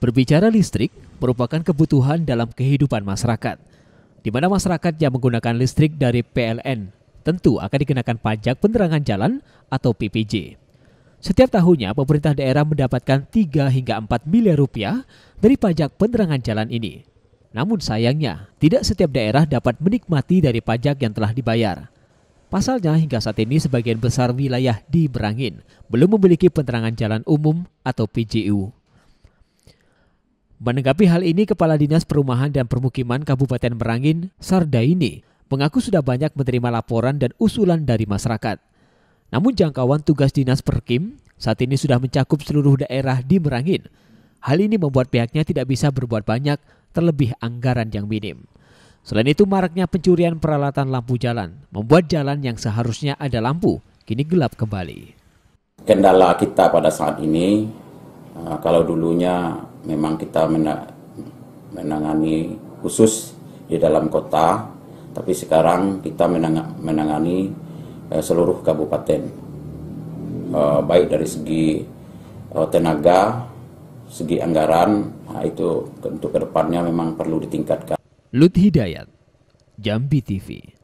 Berbicara listrik merupakan kebutuhan dalam kehidupan masyarakat, di mana masyarakat yang menggunakan listrik dari PLN tentu akan dikenakan pajak penerangan jalan atau PPJ. Setiap tahunnya pemerintah daerah mendapatkan 3 hingga 4 miliar rupiah dari pajak penerangan jalan ini. Namun sayangnya, tidak setiap daerah dapat menikmati dari pajak yang telah dibayar. Pasalnya hingga saat ini sebagian besar wilayah di Berangin belum memiliki penerangan jalan umum atau PJU Menanggapi hal ini, Kepala Dinas Perumahan dan Permukiman Kabupaten Merangin, Sardaini, mengaku sudah banyak menerima laporan dan usulan dari masyarakat. Namun jangkauan tugas dinas Perkim saat ini sudah mencakup seluruh daerah di Merangin. Hal ini membuat pihaknya tidak bisa berbuat banyak, terlebih anggaran yang minim. Selain itu maraknya pencurian peralatan lampu jalan membuat jalan yang seharusnya ada lampu kini gelap kembali. Kendala kita pada saat ini Nah, kalau dulunya memang kita menangani khusus di dalam kota, tapi sekarang kita menangani e, seluruh kabupaten, e, baik dari segi e, tenaga, segi anggaran, nah, itu untuk kedepannya memang perlu ditingkatkan. Lut Hidayat, Jambi TV.